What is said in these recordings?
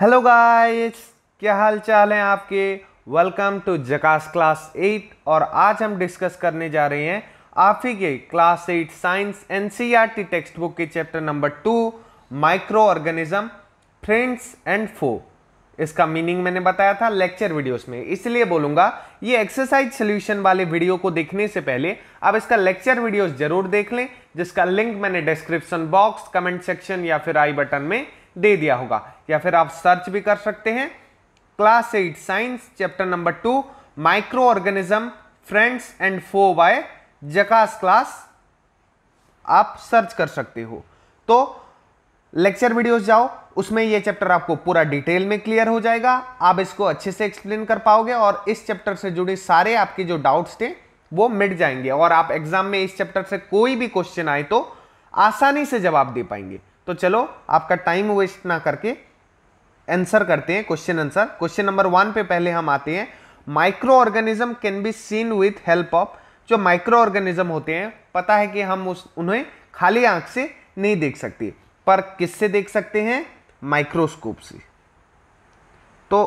hello guys क्या हाल चाल है आपके welcome to Jhakaas class eight और आज हम डिस्कस करने जा रहे हैं आप ही के class eight science NCERT text book के chapter number two micro organism friends and foe इसका मीनिंग मैंने बताया था लेक्चर वीडियोस में इसलिए बोलूंगा ये एक्सरसाइज सोल्यूशन वाले वीडियो को देखने से पहले आप इसका लेक्चर वीडियो जरूर देख लें जिसका लिंक मैंने डिस्क्रिप्शन बॉक्स कमेंट सेक्शन या फिर आई बटन में दे दिया होगा या फिर आप सर्च भी कर सकते हैं class eight science chapter number two micro organism friends and foe by Jhakaas class आप सर्च कर सकते हो तो लेक्चर वीडियोस जाओ उसमें यह चैप्टर आपको पूरा डिटेल में क्लियर हो जाएगा आप इसको अच्छे से एक्सप्लेन कर पाओगे और इस चैप्टर से जुड़े सारे आपके जो डाउट्स थे वो मिट जाएंगे और आप एग्जाम में इस चैप्टर से कोई भी क्वेश्चन आए तो आसानी से जवाब दे पाएंगे तो चलो आपका टाइम वेस्ट ना करके आंसर करते हैं question answer question number one पे पहले हम आते हैं micro organism can be seen with help of जो माइक्रो ऑर्गेनिज्म होते हैं पता है कि हम उस उन्हें खाली आंख से नहीं देख सकते पर किससे देख सकते हैं माइक्रोस्कोप से तो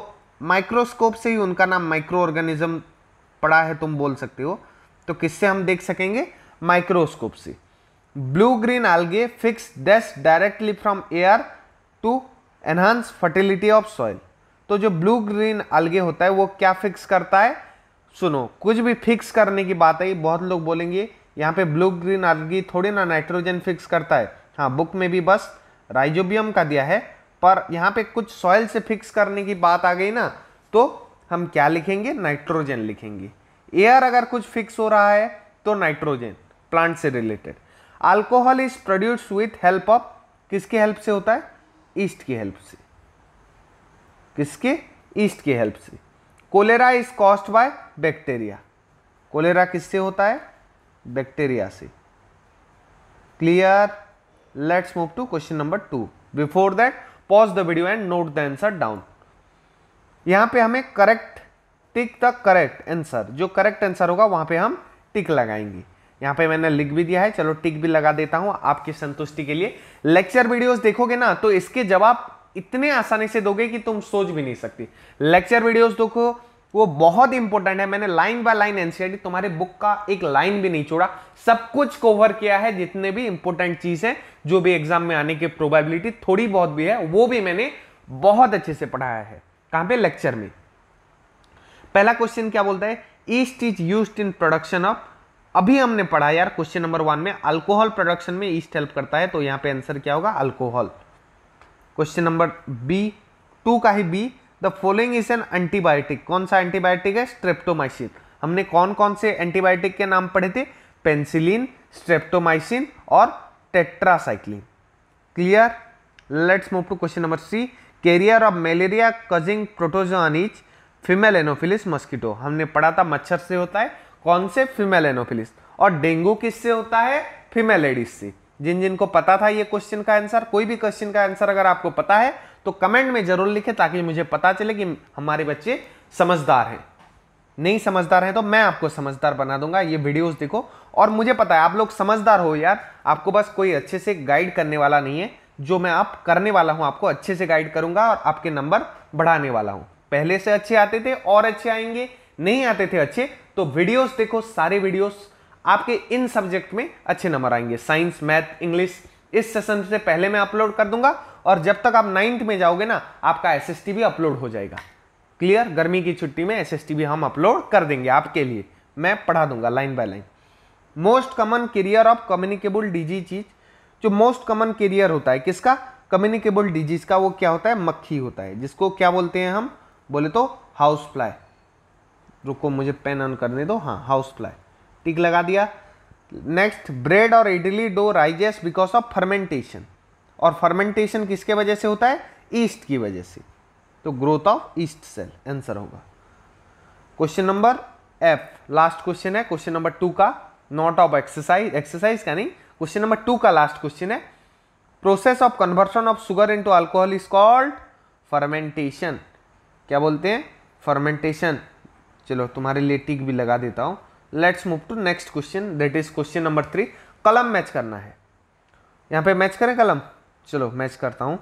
माइक्रोस्कोप से ही उनका नाम माइक्रो ऑर्गेनिज्म पड़ा है तुम बोल सकते हो तो किससे हम देख सकेंगे माइक्रोस्कोप से ब्लू ग्रीन एल्गे फिक्स डेस्ट directly from air to enhance fertility of soil तो जो ब्लू ग्रीन अलगे होता है वो क्या फिक्स करता है सुनो कुछ भी फिक्स करने की बात है बहुत लोग बोलेंगे यहाँ पे ब्लू ग्रीन अलगी थोड़ी ना नाइट्रोजन फिक्स करता है हाँ बुक में भी बस राइजोबियम का दिया है पर यहाँ पे कुछ सॉइल से फिक्स करने की बात आ गई ना तो हम क्या लिखेंगे नाइट्रोजन लिखेंगे एयर अगर कुछ फिक्स हो रहा है तो नाइट्रोजन प्लांट से related alcohol is produce with help of किसके हेल्प से होता है ईस्ट की हेल्प से किसके ईस्ट की हेल्प से cholera is caused by bacteria cholera किससे होता है बैक्टेरिया से clear let's move to question number two before that pause the video and note the answer down यहां पे हमें correct tick the correct answer जो करेक्ट आंसर होगा वहां पे हम टिक लगाएंगे यहाँ पे मैंने लिख भी दिया है चलो टिक भी लगा देता हूँ आपकी संतुष्टि के लिए लेक्चर वीडियोस देखोगे ना तो इसके जवाब इतने आसानी से दोगे कि तुम सोच भी नहीं सकती लेक्चर वीडियोस देखो वो बहुत इंपॉर्टेंट है मैंने लाइन बाय लाइन एनसीआर तुम्हारे बुक का एक लाइन भी नहीं छोड़ा सब कुछ कवर किया है जितने भी इंपॉर्टेंट चीज है जो भी एग्जाम में आने की प्रोबेबिलिटी थोड़ी बहुत भी है वो भी मैंने बहुत अच्छे से पढ़ाया है कहां पे लेक्चर में पहला क्वेश्चन क्या बोलता है yeast is use in production of अभी हमने पढ़ा यार क्वेश्चन नंबर वन में अल्कोहल प्रोडक्शन में ईस्ट हेल्प करता है तो यहां पे आंसर क्या होगा alcohol question number B two का ही B the following is an antibiotic कौन सा एंटीबायोटिक है स्ट्रेप्टोमाइसिन हमने कौन कौन से एंटीबायोटिक के नाम पढ़े थे पेंसिलिन स्ट्रेप्टोमाइसिन और tetracycline clear let's move to question number C carrier of malaria causing protozoans female anopheles mosquito हमने पढ़ा था मच्छर से होता है कौन से फीमेल एनोफिलिस और डेंगू किससे होता है फीमेल एडिस से जिन जिन को पता था ये क्वेश्चन का आंसर कोई भी क्वेश्चन का आंसर अगर आपको पता है तो कमेंट में जरूर लिखें ताकि मुझे पता चले कि हमारे बच्चे समझदार हैं नहीं समझदार हैं तो मैं आपको समझदार बना दूंगा ये वीडियोस देखो और मुझे पता है आप लोग समझदार हो यार आपको बस कोई अच्छे से गाइड करने वाला नहीं है जो मैं आप करने वाला हूं आपको अच्छे से गाइड करूंगा और आपके नंबर बढ़ाने वाला हूं पहले से अच्छे आते थे और अच्छे आएंगे नहीं आते थे अच्छे तो वीडियोस देखो सारे वीडियोस आपके इन सब्जेक्ट में अच्छे नंबर आएंगे साइंस मैथ इंग्लिश इस सेशन से पहले मैं अपलोड कर दूंगा और जब तक आप नाइन्थ में जाओगे ना आपका एस भी अपलोड हो जाएगा क्लियर गर्मी की छुट्टी में एस भी हम अपलोड कर देंगे आपके लिए मैं पढ़ा दूंगा line by line most common carrier of communicable disease चीज जो मोस्ट कॉमन करियर होता है किसका कम्युनिकेबल डिजीज का वो क्या होता है मक्खी होता है जिसको क्या बोलते हैं हम बोले तो हाउस फ्लाई रुको मुझे पेन ऑन करने दो हाँ हाउस फ्लाई टिक लगा दिया नेक्स्ट ब्रेड और idli dough rises because of fermentation और फर्मेंटेशन किसके वजह से होता है ईस्ट की वजह से तो growth of yeast cell answer होगा question number F last question है क्वेश्चन नंबर टू का नॉट ऑफ एक्सरसाइज एक्सरसाइज का नहीं क्वेश्चन नंबर टू का लास्ट क्वेश्चन है process of conversion of in into alcohol is called fermentation क्या बोलते हैं फर्मेंटेशन चलो तुम्हारे लिए टिक भी लगा देता हूँ let's move to next question that is question number three column match करना है यहाँ पे मैच करें कलम चलो मैच करता हूँ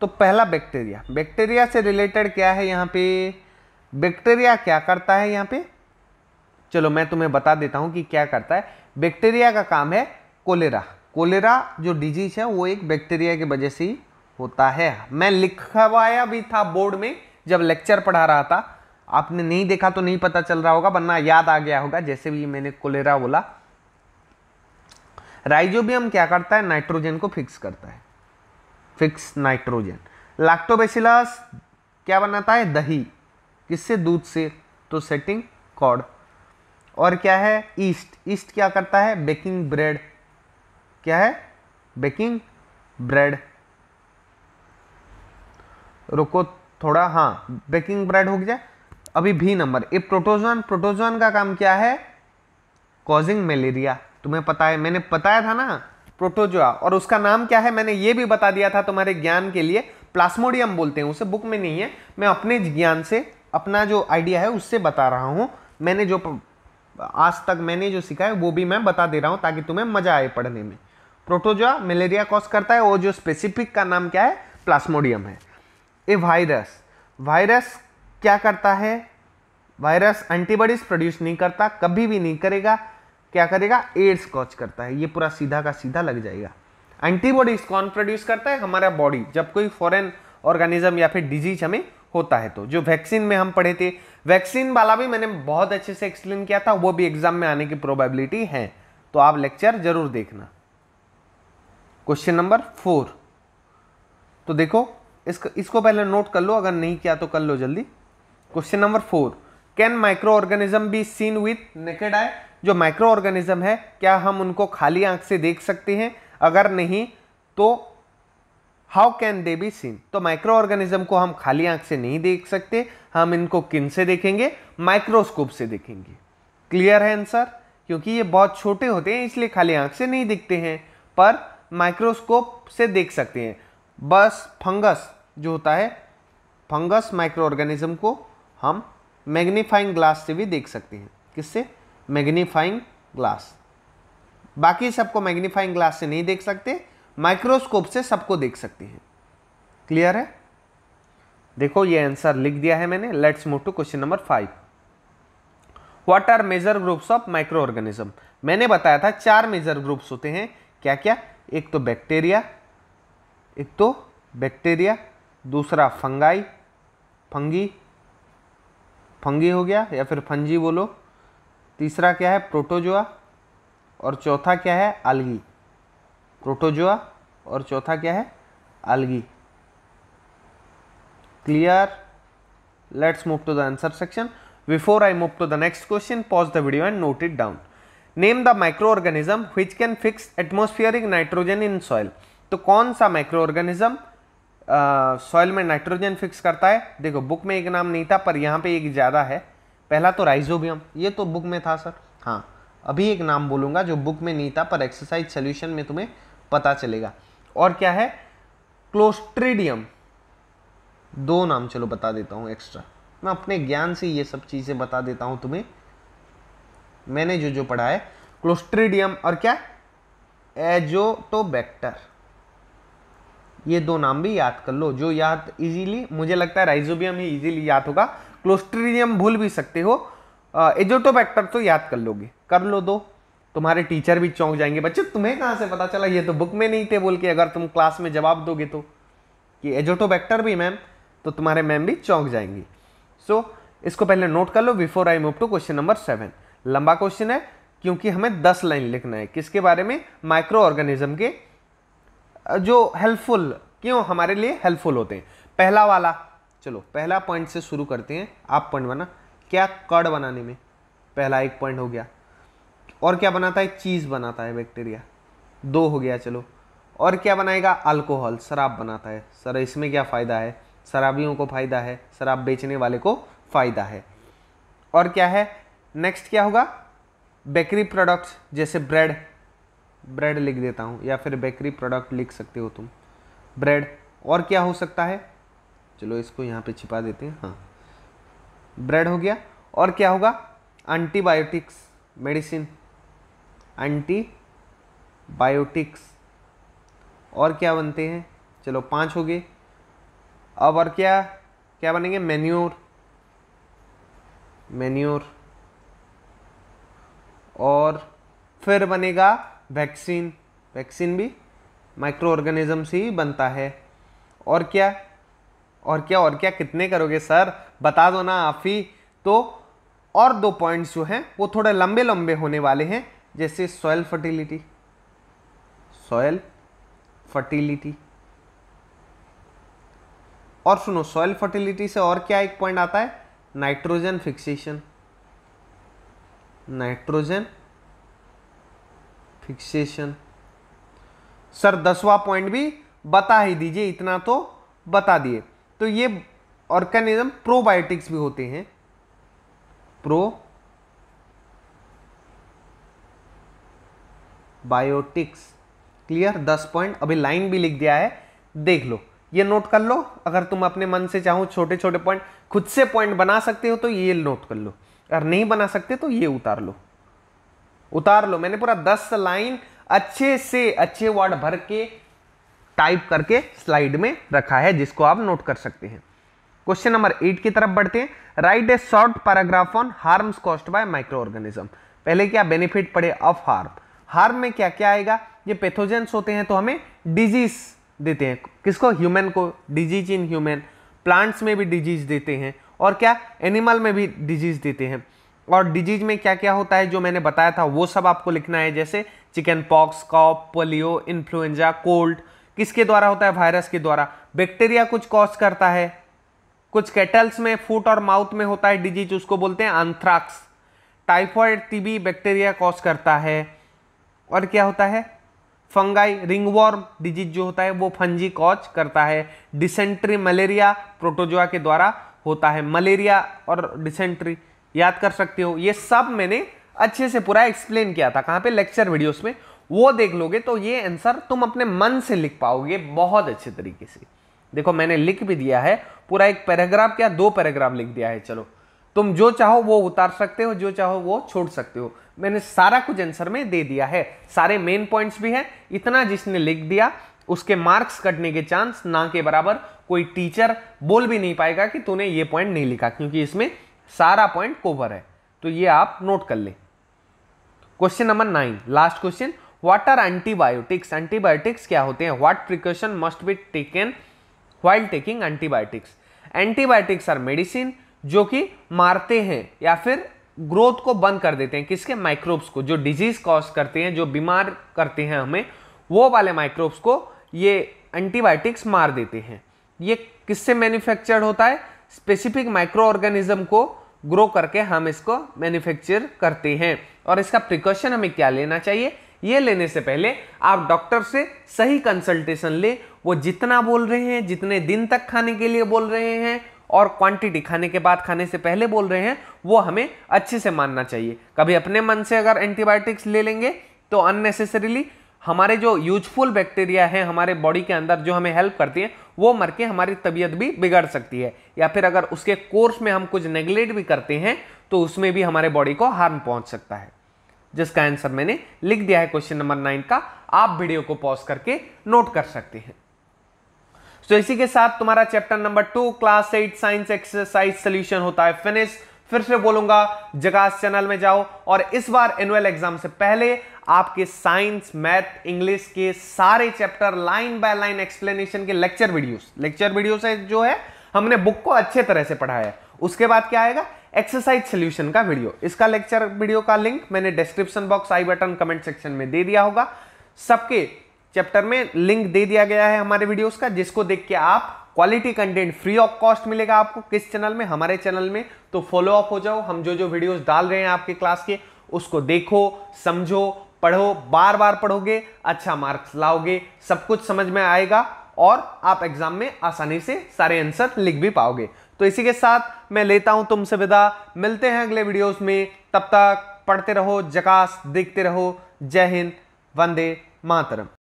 तो पहला बैक्टीरिया बैक्टीरिया से रिलेटेड क्या है यहाँ पे बैक्टीरिया क्या करता है यहाँ पे चलो मैं तुम्हें बता देता हूँ कि क्या करता है बैक्टीरिया का काम है कोलेरा कोलेरा जो डिजीज है वो एक बैक्टीरिया की वजह से ही होता है मैं लिखवाया भी था बोर्ड में जब लेक्चर पढ़ा रहा था आपने नहीं देखा तो नहीं पता चल रहा होगा वरना याद आ गया होगा जैसे भी मैंने कोलेरा बोला राइजोबियम क्या करता है नाइट्रोजन को फिक्स करता है फिक्स नाइट्रोजन लैक्टोबेसिलस क्या बनाता है दही किससे दूध से तो सेटिंग कॉड और क्या है ईस्ट ईस्ट क्या करता है बेकिंग ब्रेड क्या है बेकिंग ब्रेड रुको थोड़ा हाँ बेकिंग ब्रेड हो गया अभी भी नंबर ये प्रोटोजोन प्रोटोजोन का काम क्या है कॉजिंग मलेरिया तुम्हें पता है मैंने बताया था ना प्रोटोजोआ और उसका नाम क्या है मैंने ये भी बता दिया था तुम्हारे ज्ञान के लिए प्लास्मोडियम बोलते हैं उसे बुक में नहीं है मैं अपने ज्ञान से अपना जो आइडिया है उससे बता रहा हूँ मैंने जो आज तक मैंने जो सीखा है वो भी मैं बता दे रहा हूँ ताकि तुम्हें मजा आए पढ़ने में प्रोटोजोआ मलेरिया कॉज करता है और जो स्पेसिफिक का नाम क्या है प्लास्मोडियम है ए वायरस वायरस क्या करता है वायरस एंटीबॉडीज प्रोड्यूस नहीं करता कभी भी नहीं करेगा क्या करेगा एड्स कॉच करता है ये पूरा सीधा का सीधा लग जाएगा एंटीबॉडीज कौन प्रोड्यूस करता है हमारा बॉडी जब कोई फॉरेन ऑर्गेनिज्म या फिर डिजीज हमें होता है तो जो वैक्सीन में हम पढ़े थे वैक्सीन वाला भी मैंने बहुत अच्छे से एक्सप्लेन किया था वो भी एग्जाम में आने की प्रोबेबिलिटी है तो आप लेक्चर जरूर देखना क्वेश्चन नंबर फोर तो देखो इसको इसको पहले नोट कर लो अगर नहीं किया तो कर लो जल्दी question number four can micro organism be seen with naked eye जो माइक्रो ऑर्गेनिज्म है क्या हम उनको खाली आंख से देख सकते हैं अगर नहीं तो how can they be seen तो माइक्रो ऑर्गेनिज्म को हम खाली आंख से नहीं देख सकते हम इनको किन से देखेंगे माइक्रोस्कोप से देखेंगे क्लियर है आंसर क्योंकि ये बहुत छोटे होते हैं इसलिए खाली आंख से नहीं दिखते हैं पर माइक्रोस्कोप से देख सकते हैं बस फंगस जो होता है फंगस माइक्रो ऑर्गेनिज्म को हम मैग्नीफाइंग ग्लास से भी देख सकते हैं किससे मैग्नीफाइंग ग्लास बाकी सबको मैग्नीफाइंग ग्लास से नहीं देख सकते माइक्रोस्कोप से सबको देख सकते हैं क्लियर है देखो ये आंसर लिख दिया है मैंने let's move to question number five what are major groups of micro organism मैंने बताया था चार मेजर ग्रुप्स होते हैं क्या क्या एक तो बैक्टीरिया एक तो बैक्टीरिया दूसरा फंगाई फंगी फंगी हो गया या फिर फंजी बोलो तीसरा क्या है प्रोटोजोआ और चौथा क्या है अलगी प्रोटोजोआ और चौथा क्या है algae clear let's move to the answer section before I move to the next question pause the video and note it down name the micro organism which can fix atmospheric nitrogen in soil तो कौन सा micro organism soil में nitrogen fix करता है देखो book में एक नाम नहीं था पर यहाँ पे एक ज़्यादा है पहला तो राइजोबियम ये तो बुक में था सर हाँ अभी एक नाम बोलूँगा जो बुक में नहीं था पर एक्सरसाइज सोल्यूशन में तुम्हें पता चलेगा और क्या है क्लोस्ट्रीडियम दो नाम चलो बता देता हूँ एक्स्ट्रा मैं अपने ज्ञान से ये सब चीज़ें बता देता हूँ तुम्हें मैंने जो जो पढ़ा है क्लोस्ट्रीडियम और क्या एजोटोबैक्टर ये दो नाम भी याद कर लो जो याद इजीली मुझे लगता है राइजोबियम ही इजीली याद होगा क्लोस्ट्रीडियम भूल भी सकते हो एजोटोबैक्टर तो याद कर लोगे कर लो दो तुम्हारे टीचर भी चौंक जाएंगे बच्चे तुम्हें कहाँ से पता चला ये तो बुक में नहीं थे बोल के अगर तुम क्लास में जवाब दोगे तो कि एजोटोबैक्टर भी मैम तो तुम्हारे मैम भी चौंक जाएंगे सो so, इसको पहले नोट कर लो before I move to question number seven लंबा क्वेश्चन है क्योंकि हमें दस लाइन लिखना है किसके बारे में माइक्रो ऑर्गेनिज्म के जो हेल्पफुल क्यों हमारे लिए हेल्पफुल होते हैं पहला वाला चलो पहला पॉइंट से शुरू करते हैं आप पॉइंट बना क्या कड़ बनाने में पहला एक पॉइंट हो गया और क्या बनाता है चीज़ बनाता है बैक्टीरिया दो हो गया चलो और क्या बनाएगा अल्कोहल शराब बनाता है सर इसमें क्या फ़ायदा है शराबियों को फ़ायदा है शराब बेचने वाले को फ़ायदा है और क्या है नेक्स्ट क्या होगा बेकरी प्रोडक्ट्स जैसे ब्रेड ब्रेड लिख देता हूँ या फिर बेकरी प्रोडक्ट लिख सकते हो तुम ब्रेड और क्या हो सकता है चलो इसको यहाँ पे छिपा देते हैं हाँ ब्रेड हो गया और क्या होगा एंटीबायोटिक्स मेडिसिन एंटीबायोटिक्स और क्या बनते हैं चलो पांच हो गए अब और क्या क्या बनेंगे मेन्योर मेन्योर और फिर बनेगा वैक्सीन वैक्सीन भी माइक्रो ऑर्गेनिज्म से ही बनता है और क्या और क्या और क्या कितने करोगे सर बता दो ना आप ही तो और दो पॉइंट्स जो हैं वो थोड़े लंबे लंबे होने वाले हैं जैसे सॉयल फर्टिलिटी सॉयल फर्टिलिटी और सुनो सॉयल फर्टिलिटी से और क्या एक पॉइंट आता है nitrogen fixation nitrogen fixation sir दसवा पॉइंट भी बता ही दीजिए इतना तो बता दिए तो ये ऑर्गेनिज्म प्रोबायोटिक्स भी होते हैं प्रो बायोटिक्स क्लियर दस पॉइंट अभी लाइन भी लिख दिया है देख लो ये नोट कर लो अगर तुम अपने मन से चाहो छोटे छोटे पॉइंट खुद से पॉइंट बना सकते हो तो ये नोट कर लो अगर नहीं बना सकते तो ये उतार लो उतार लो मैंने पूरा दस लाइन अच्छे से अच्छे वर्ड भर के टाइप करके स्लाइड में रखा है जिसको आप नोट कर सकते हैं क्वेश्चन नंबर एट की तरफ बढ़ते हैं write a short paragraph on harms caused by micro organism पहले क्या बेनिफिट पड़े ऑफ हार्म हार्म में क्या क्या आएगा ये पेथोजेंस होते हैं तो हमें डिजीज देते हैं किसको ह्यूमन को डिजीज इन ह्यूमन प्लांट्स में भी डिजीज देते हैं और क्या एनिमल में भी डिजीज देते हैं और डिजीज में क्या क्या होता है जो मैंने बताया था वो सब आपको लिखना है जैसे chicken pox cough polio influenza cold किसके द्वारा होता है वायरस के द्वारा बैक्टीरिया कुछ कॉज करता है कुछ कैटल्स में फूट और माउथ में होता है डिजीज उसको बोलते हैं anthrax typhoid TB bacteria cause करता है और क्या होता है फंगाई रिंगवॉर्म डिजीज जो होता है वो फंजी कॉज करता है डिसेंट्री मलेरिया प्रोटोजोआ के द्वारा होता है मलेरिया और डिसेंट्री याद कर सकते हो ये सब मैंने अच्छे से पूरा एक्सप्लेन किया था कहाँ पे लेक्चर वीडियोस में वो देख लोगे तो ये आंसर तुम अपने मन से लिख पाओगे बहुत अच्छे तरीके से देखो मैंने लिख भी दिया है पूरा एक पैराग्राफ क्या दो पैराग्राफ लिख दिया है चलो तुम जो चाहो वो उतार सकते हो जो चाहो वो छोड़ सकते हो मैंने सारा कुछ आंसर में दे दिया है सारे मेन पॉइंट्स भी हैं इतना जिसने लिख दिया उसके मार्क्स कटने के चांस ना के बराबर कोई टीचर बोल भी नहीं पाएगा कि तूने ये पॉइंट नहीं लिखा क्योंकि इसमें सारा पॉइंट कोवर है तो ये आप नोट कर ले question number nine last question what are antibiotics antibiotics क्या होते हैं what precaution must be taken while taking antibiotics antibiotics are medicine जो कि मारते हैं या फिर ग्रोथ को बंद कर देते हैं किसके माइक्रोब्स को जो डिजीज कॉज करते हैं जो बीमार करते हैं हमें वो वाले माइक्रोब्स को ये एंटीबायोटिक्स मार देते हैं ये किससे मैन्युफैक्चर्ड होता है स्पेसिफिक माइक्रो ऑर्गेनिज्म को ग्रो करके हम इसको मैन्युफैक्चर करते हैं और इसका प्रिकॉशन हमें क्या लेना चाहिए ये लेने से पहले आप डॉक्टर से सही कंसल्टेशन लें वो जितना बोल रहे हैं जितने दिन तक खाने के लिए बोल रहे हैं और क्वांटिटी खाने के बाद खाने से पहले बोल रहे हैं वो हमें अच्छे से मानना चाहिए कभी अपने मन से अगर एंटीबायोटिक्स ले लेंगे तो अननेसेसरीली हमारे जो यूजफुल बैक्टीरिया है हमारे बॉडी के अंदर जो हमें हेल्प करती है वो मर के हमारी तबीयत भी बिगड़ सकती है या फिर अगर उसके कोर्स में हम कुछ नेग्लेक्ट भी करते हैं तो उसमें भी हमारे बॉडी को हार्म पहुंच सकता है जिसका आंसर मैंने लिख दिया है क्वेश्चन नंबर नाइन का आप वीडियो को पॉज करके नोट कर सकते हैं तो इसी के साथ तुम्हारा chapter number two class eight science exercise solution होता है फिनिश फिर से बोलूंगा जगास चैनल में जाओ और इस बार एनुअल एग्जाम से पहले आपके साइंस मैथ इंग्लिश के सारे chapter line by line explanation के लेक्चर वीडियोस लेक्चर वीडियोस से जो है हमने बुक को अच्छे तरह से पढ़ाया उसके बाद क्या आएगा एक्सरसाइज सोल्यूशन का वीडियो इसका लेक्चर वीडियो का लिंक मैंने description box I button comment section में दे दिया होगा सबके चैप्टर में लिंक दे दिया गया है हमारे वीडियोस का जिसको देख के आप quality content free of cost मिलेगा आपको किस चैनल में हमारे चैनल में तो फॉलो अप हो जाओ हम जो जो वीडियोस डाल रहे हैं आपके क्लास के उसको देखो समझो पढ़ो बार बार पढ़ोगे अच्छा मार्क्स लाओगे सब कुछ समझ में आएगा और आप एग्जाम में आसानी से सारे आंसर लिख भी पाओगे तो इसी के साथ मैं लेता हूं तुमसे विदा मिलते हैं अगले वीडियोस में तब तक पढ़ते रहो जकास देखते रहो जय हिंद वंदे मातरम